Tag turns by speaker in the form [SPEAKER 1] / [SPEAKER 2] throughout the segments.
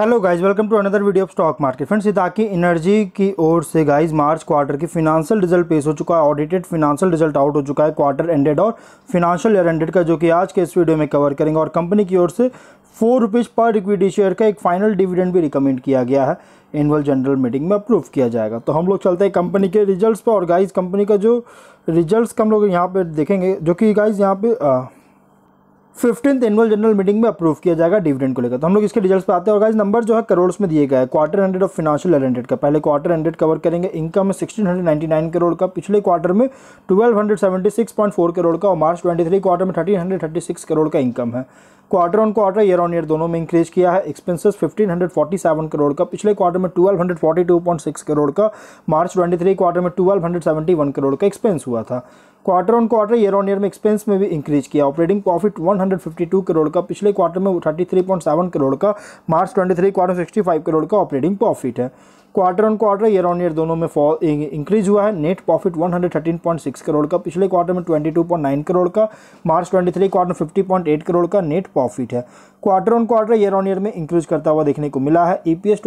[SPEAKER 1] hello guys welcome to another video of stock market friends इताकी energy की ओर से गाइस मार्च क्वार्टर की फिनांशियल रिजल्ट पेश हो चुका है ऑडिटेड फिनांशियल रिजल्ट आउट हो चुका है क्वार्टर एंडेड और फिनांशियल ईयर एंडेड का जो कि आज के इस वीडियो में कवर करेंगे और कंपनी की ओर से four rupees per equity share का एक फाइनल डिविडेंड भी रिकमेंड किया गया है एनुअल जनरल मीटिंग में अप्रूव किया जाएगा तो हम लोग चलते हैं कंपनी के रिजल्ट पर और गाइज कंपनी का जो रिजल्ट का हम लोग यहाँ पर देखेंगे जो कि गाइज यहाँ पर फिफ्टींथ एनुअल जनरल मीटिंग में अप्रूव किया जाएगा डिविडेंड को लेकर तो हम लोग इसके रिजल्ट्स पे आते हैं और गाइज नंबर जो है करोड़ में दिए गए quarter ended of financial ended का पहले क्वार्टर हंड्रेड कवर करेंगे इनकम में sixteen hundred ninety nine crore का पिछले क्वार्टर में twelve hundred seventy six point four crore का और मार्च ट्वेंटी थ्री क्वार्टर में thirteen hundred thirty six crore का इनकम है quarter on quarter year on year दोनों में इंक्रीज किया है एक्सपेंसेस 1547 करोड़ का पिछले क्वार्टर में 1242.6 करोड़ का मार्च 23 क्वार्टर में 1271 करोड़ का एक्सपेंस हुआ था quarter on quarter year on year में एक्सपेंस में भी इंक्रीज किया ऑपरेटिंग प्रॉफिट 152 करोड़ का पिछले क्वार्टर में 33.7 करोड़ का मार्च 23 क्वार्टर 65 करोड़ का ऑपरेटिंग प्रॉफिट है quarter on quarter year on year दोनों में फॉल इंक्रीज हुआ है नेट प्रॉफिट 113.6 करोड़ का पिछले क्वार्टर में 22.9 करोड़ का मार्च 23 क्वार्टर में 50.8 करोड़ का नेट प्रॉफिट है quarter on quarter year on year में इंक्रीज करता हुआ देखने को मिला है ई पी एस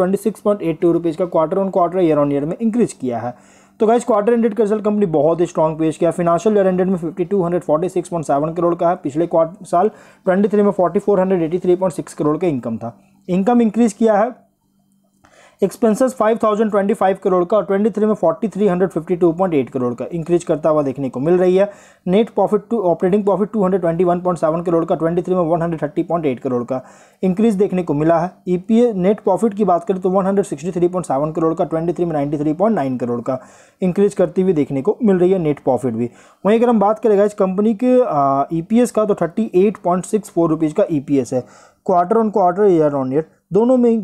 [SPEAKER 1] का quarter on quarter year on year में इंक्रीज किया है तो गाइज क्वार्टर एंडेड का रिजल्ट कंपनी बहुत ही स्ट्रॉन्ग पेश किया फिनाशियल ईयर एंडेड में सेवन करोड़ का है पिछले क्वार्टर साल थ्री में सिक्स करोड़ का इनकम था इनकम इंक्रीज किया है एक्सपेंसेस 5025 करोड़ का और 23 में 4352.8 करोड़ का इंक्रीज करता हुआ देखने को मिल रही है net profit to operating profit 221.7 crore का 23 में 130.8 करोड़ का इंक्रीज देखने को मिला है ईपीए नेट प्रॉफिट की बात करें तो 163.7 करोड़ का 23 में 93.9 करोड़ का इंक्रीज करती हुई देखने को मिल रही है नेट प्रॉफिट भी वहीं अगर हम बात करेगा इस कंपनी के ई e का तो थर्टी एट का ई e है quarter on quarter year on year दोनों में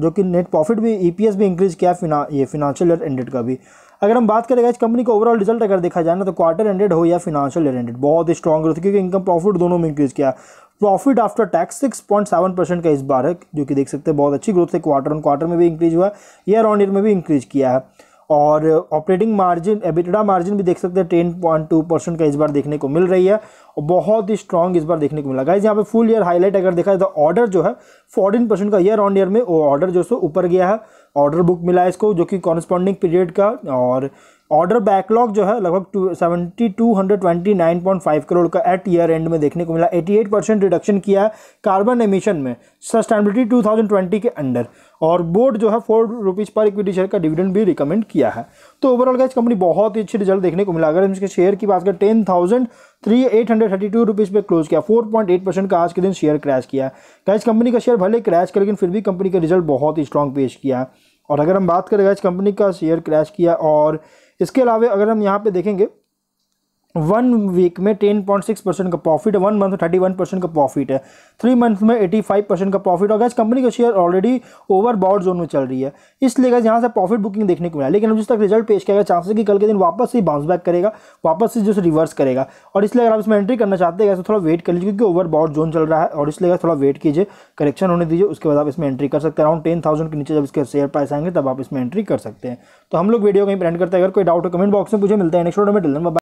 [SPEAKER 1] जो कि नेट प्रॉफिट भी ई e भी इंक्रीज किया ये फिनेंशियल ईयर एंडेड का भी अगर हम बात करें इस कंपनी का ओवरऑल रिजल्ट अगर देखा जाए ना तो क्वार्टर एंडेड हो या फिनांशियल ईयर एंडेड बहुत ही स्ट्रॉन्ग ग्रोथ क्योंकि इनकम प्रॉफिट दोनों में इंक्रीज किया profit after tax six point seven percent का इस बार है जो कि देख सकते हैं बहुत अच्छी ग्रोथ है क्वार्टर ऑन क्वार्टर में भी इंक्रीज हुआ ईयर ऑन ईयर में भी इंक्रीज किया है और ऑपरेटिंग मार्जिन एबिटडा मार्जिन भी देख सकते हैं टेन पॉइंट टू परसेंट का इस बार देखने को मिल रही है और बहुत ही स्ट्रॉन्ग इस बार देखने को मिला गाइज यहाँ पे फुल ईयर हाईलाइट अगर देखा जाए तो ऑर्डर जो है फोर्टीन परसेंट का ईयर ऑन ईयर में वो ऑर्डर जो सो ऊपर गया है ऑर्डर बुक मिला है इसको जो कि कॉरस्पॉन्डिंग पीरियड का और ऑर्डर बैकलॉग जो है लगभग two seventy two hundred twenty nine point five crore का एट ईयर एंड में देखने को मिला एटी एट परसेंट रिडक्शन किया है कार्बन एमिशन में सस्टेनेबिलिटी टू थाउजेंड ट्वेंटी के अंडर और बोर्ड जो है four rupees per equity share का डिविडेंड भी रिकमेंड किया है तो ओवरऑल गैस कंपनी बहुत ही अच्छी रिजल्ट देखने को मिला अगर हम इसके शेयर की बात करें ten thousand three eight hundred thirty two rupees पर क्लोज किया फोर पॉइंट एट परसेंट का आज के दिन शेयर क्रैश किया गैस कंपनी का शेयर भले क्रैश कर लेकिन फिर भी कंपनी का रिजल्ट बहुत ही स्ट्रॉन्ग पेश किया और अगर हम बात करें गैस कंपनी का शेयर क्रैश किया और इसके अलावा अगर हम यहाँ पे देखेंगे वन वीक में टेन पॉइंट सिक्स परसेंट का प्रॉफिट वन मंथ में थर्टी वन परसेंट का प्रॉफिट है थ्री मंथ में एटी फाइव परसेंट का प्रॉफिट और गैस कंपनी का share already over bought zone में चल रही है इसलिए गैस यहाँ से प्रॉफिट बुकिंग देखने को मिला लेकिन अब जिस तक रिजल्ट पेश किया गया चांसेस कि कल के दिन वापस ही बाउंस बैक करेगा वापस से जो रिवर्स करेगा और इसलिए अगर आप इसमें एंट्री करना चाहते हैं तो थोड़ा वेट कर लीजिए क्योंकि ओवर बॉड जोन चल रहा है और इसलिए थोड़ा वेट कीजिए करेक्शन होने दीजिए उसके बाद आप इसमें एंट्री कर सकते हैं अराउंड टेन थाउजेंड के नीचे जब इसके शेयर प्राइस आएंगे तब आप इसमें एंट्री कर सकते हैं तो हम लोग वीडियो कहीं प्रेंट करते हैं अगर कोई डाउट हो कमेंट बॉक्स में पूछे मिलता है नेक्स्ट वीडियो में